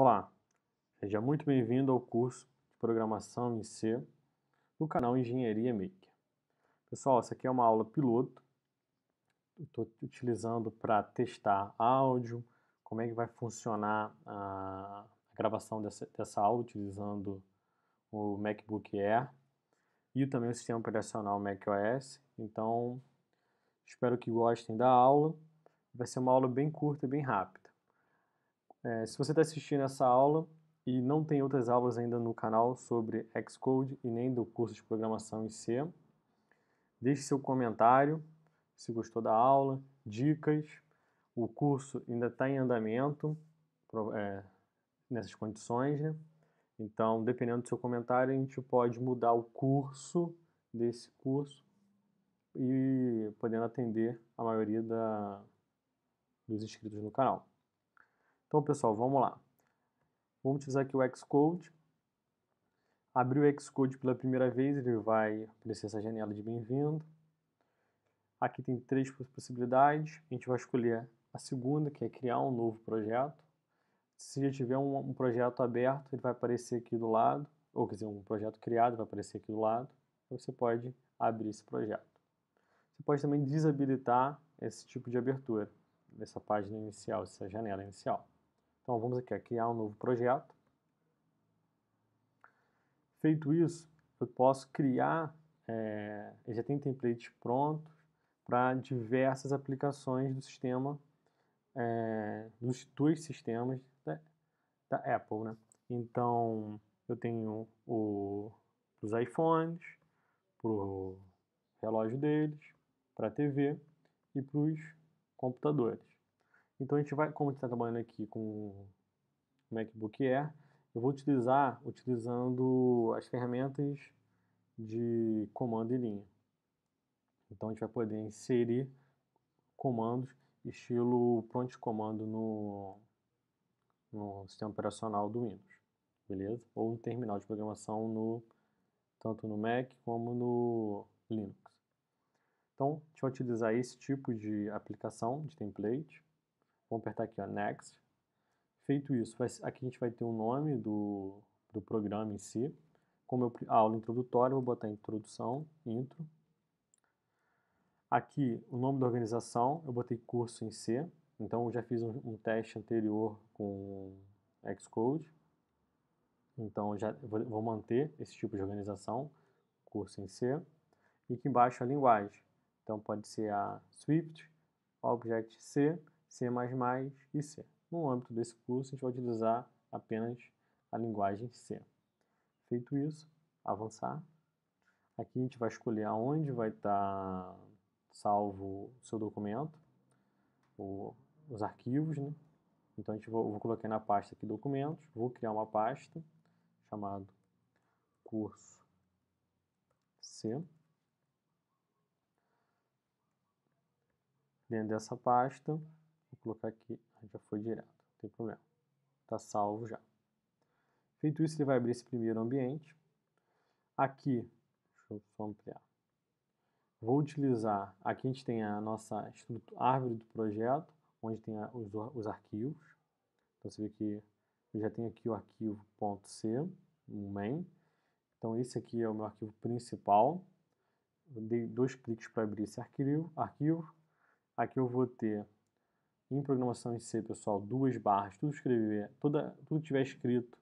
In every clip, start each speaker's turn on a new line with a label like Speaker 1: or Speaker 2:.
Speaker 1: Olá, seja muito bem-vindo ao curso de Programação em C do canal Engenharia Maker. Pessoal, essa aqui é uma aula piloto, estou utilizando para testar áudio, como é que vai funcionar a gravação dessa, dessa aula utilizando o MacBook Air e também o sistema operacional macOS. Então, espero que gostem da aula. Vai ser uma aula bem curta e bem rápida. É, se você está assistindo essa aula e não tem outras aulas ainda no canal sobre Xcode e nem do curso de programação em C, deixe seu comentário se gostou da aula, dicas. O curso ainda está em andamento é, nessas condições, né? Então, dependendo do seu comentário, a gente pode mudar o curso desse curso e podendo atender a maioria da, dos inscritos no canal. Então, pessoal, vamos lá. Vamos utilizar aqui o Xcode. Abriu o Xcode pela primeira vez, ele vai aparecer essa janela de bem-vindo. Aqui tem três possibilidades. A gente vai escolher a segunda, que é criar um novo projeto. Se já tiver um, um projeto aberto, ele vai aparecer aqui do lado. Ou, quer dizer, um projeto criado vai aparecer aqui do lado. Então, você pode abrir esse projeto. Você pode também desabilitar esse tipo de abertura, dessa página inicial, essa janela inicial. Então vamos aqui, criar um novo projeto. Feito isso, eu posso criar, é, eu já tenho templates prontos para diversas aplicações do sistema, é, dos dois sistemas da, da Apple, né? Então, eu tenho o dos iPhones, para o relógio deles, para a TV e para os computadores. Então a gente vai, como a gente está trabalhando aqui com MacBook Air, eu vou utilizar utilizando as ferramentas de comando em linha. Então a gente vai poder inserir comandos estilo prompt comando no, no sistema operacional do Windows, beleza? Ou no terminal de programação no tanto no Mac como no Linux. Então, a gente vai utilizar esse tipo de aplicação de template Vamos apertar aqui, ó, Next. Feito isso, vai, aqui a gente vai ter o nome do, do programa em si. Como eu, a aula introdutória, vou botar introdução, intro. Aqui, o nome da organização, eu botei curso em C. Então, eu já fiz um, um teste anterior com Xcode. Então, já vou, vou manter esse tipo de organização, curso em C. E aqui embaixo a linguagem. Então, pode ser a Swift, Object-C C++ e C. No âmbito desse curso, a gente vai utilizar apenas a linguagem C. Feito isso, avançar. Aqui a gente vai escolher aonde vai estar salvo o seu documento, os arquivos, né? Então a gente vou, vou colocar na pasta aqui documentos, vou criar uma pasta chamado curso C. Dentro dessa pasta, Vou colocar aqui, ah, já foi direto, não tem problema. Está salvo já. Feito isso, ele vai abrir esse primeiro ambiente. Aqui, deixa eu só ampliar. Vou utilizar, aqui a gente tem a nossa árvore do projeto, onde tem a, os, os arquivos. Então você vê que eu já tenho aqui o arquivo .c, um main. Então esse aqui é o meu arquivo principal. Eu dei dois cliques para abrir esse arquivo, arquivo. Aqui eu vou ter em programação em C, pessoal, duas barras, tudo escrever, toda, tudo que tiver escrito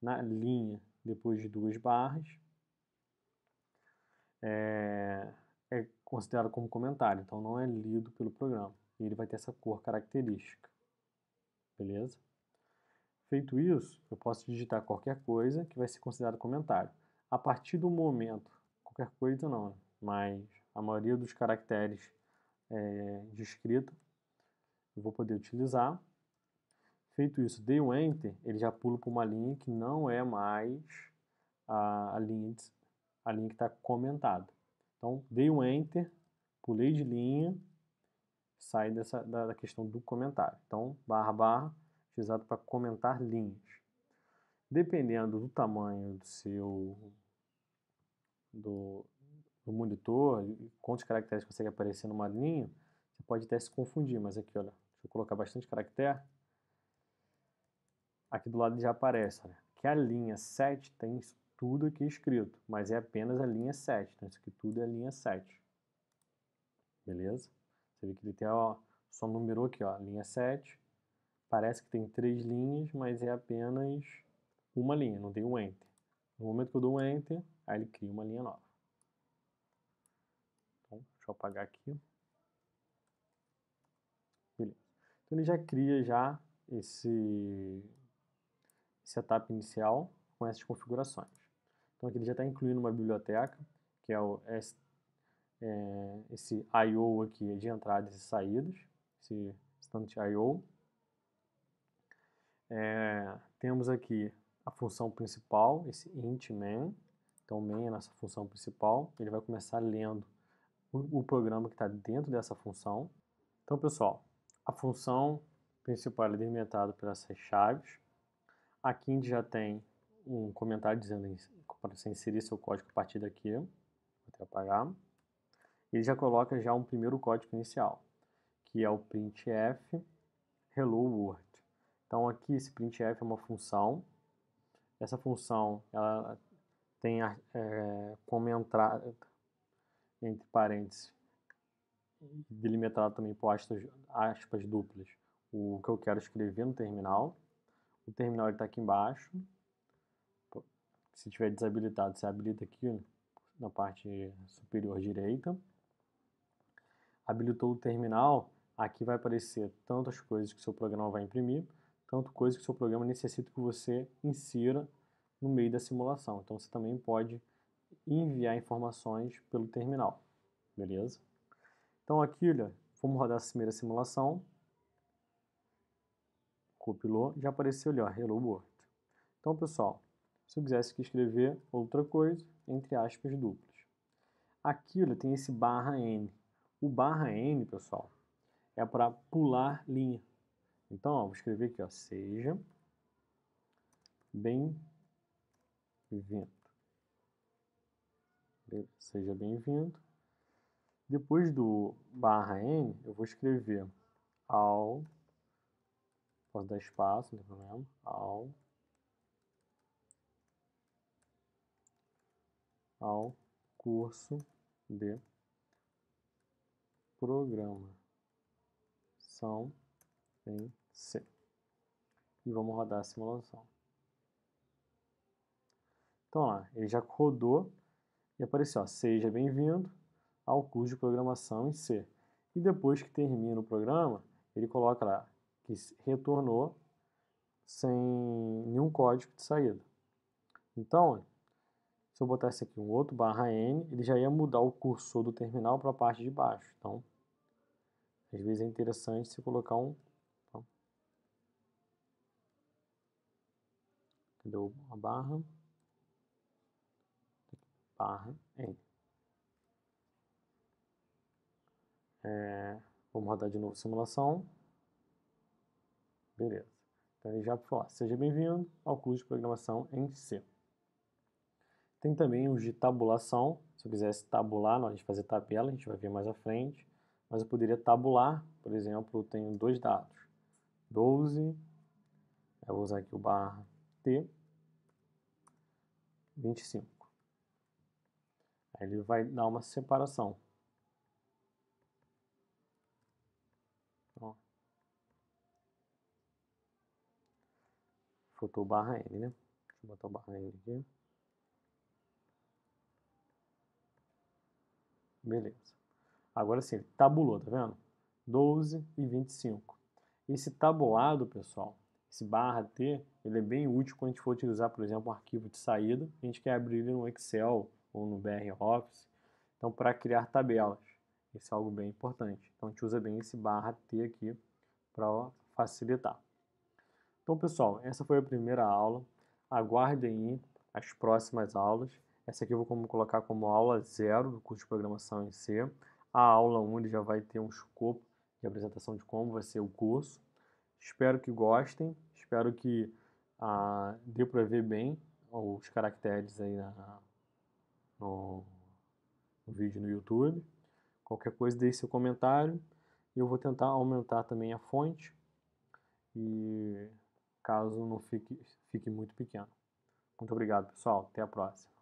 Speaker 1: na linha depois de duas barras é, é considerado como comentário, então não é lido pelo programa. E ele vai ter essa cor característica. Beleza? Feito isso, eu posso digitar qualquer coisa que vai ser considerado comentário. A partir do momento, qualquer coisa não, mas a maioria dos caracteres é, de escrita eu vou poder utilizar. Feito isso, dei um Enter, ele já pula para uma linha que não é mais a, a linha, a linha que está comentada. Então, dei um Enter, pulei de linha, saí dessa, da, da questão do comentário. Então, barra, barra, utilizado para comentar linhas. Dependendo do tamanho do seu do, do monitor, quantos caracteres consegue aparecer numa linha, você pode até se confundir, mas aqui, olha, eu colocar bastante caractere. Aqui do lado já aparece, que a linha 7 tem tudo aqui escrito, mas é apenas a linha 7, então isso aqui tudo é a linha 7. Beleza? Você vê que ele tem, ó, só numerou aqui, ó, linha 7. Parece que tem três linhas, mas é apenas uma linha, não tem um enter. No momento que eu dou um enter, aí ele cria uma linha nova. Então, deixa eu apagar aqui. Então ele já cria já esse setup inicial com essas configurações. Então aqui ele já está incluindo uma biblioteca, que é, o, é, é esse I.O. aqui de entradas e saídas, esse stunt I.O. É, temos aqui a função principal, esse int main, então main é a nossa função principal, ele vai começar lendo o, o programa que está dentro dessa função. Então pessoal, a função principal é alimentada por essas chaves. Aqui a gente já tem um comentário dizendo para você inserir seu código a partir daqui. Vou até apagar. Ele já coloca já um primeiro código inicial, que é o printf hello world. Então aqui esse printf é uma função. Essa função ela tem é, como entrada entre parênteses delimitado também por aspas, aspas duplas o que eu quero escrever no terminal. O terminal está aqui embaixo. Se tiver desabilitado, você habilita aqui na parte superior direita. Habilitou o terminal, aqui vai aparecer tanto as coisas que o seu programa vai imprimir, tanto coisas que o seu programa necessita que você insira no meio da simulação. Então você também pode enviar informações pelo terminal. Beleza? Então aqui, olha, vamos rodar a primeira simulação. Copilou, já apareceu ali, ó, Hello World. Então, pessoal, se eu quisesse aqui escrever outra coisa, entre aspas duplas. Aqui, olha, tem esse barra N. O barra N, pessoal, é para pular linha. Então, ó, vou escrever aqui, ó, seja bem-vindo. Seja bem-vindo depois do barra n, eu vou escrever ao, posso dar espaço, não tem problema, ao, ao curso de programação em C. E vamos rodar a simulação. Então lá, ele já rodou e apareceu, ó, seja bem-vindo, ao curso de programação em C. E depois que termina o programa, ele coloca lá que retornou sem nenhum código de saída. Então, se eu botasse aqui um outro barra N, ele já ia mudar o cursor do terminal para a parte de baixo. Então, às vezes é interessante você colocar um... cadê a barra? Barra N. É, vamos rodar de novo a simulação. Beleza. Então ele já falou, seja bem-vindo ao curso de programação em C. Tem também os de tabulação. Se eu quisesse tabular, não, a gente fazer tabela, a gente vai ver mais à frente. Mas eu poderia tabular, por exemplo, eu tenho dois dados. 12, eu vou usar aqui o barra T, 25. Aí ele vai dar uma separação. botou barra N, né? Deixa eu botar o barra N aqui. Beleza. Agora sim, tabulou, tá vendo? 12 e 25. Esse tabulado, pessoal, esse barra T, ele é bem útil quando a gente for utilizar, por exemplo, um arquivo de saída. A gente quer abrir ele no Excel ou no BR Office. Então, para criar tabelas. Isso é algo bem importante. Então, a gente usa bem esse barra T aqui para facilitar. Então, pessoal, essa foi a primeira aula. Aguardem as próximas aulas. Essa aqui eu vou colocar como aula zero do curso de programação em C. A aula 1 ele já vai ter um escopo de apresentação de como vai ser o curso. Espero que gostem, espero que ah, dê para ver bem os caracteres aí na, no, no vídeo no YouTube. Qualquer coisa, deixe seu comentário. Eu vou tentar aumentar também a fonte. E caso não fique, fique muito pequeno. Muito obrigado, pessoal. Até a próxima.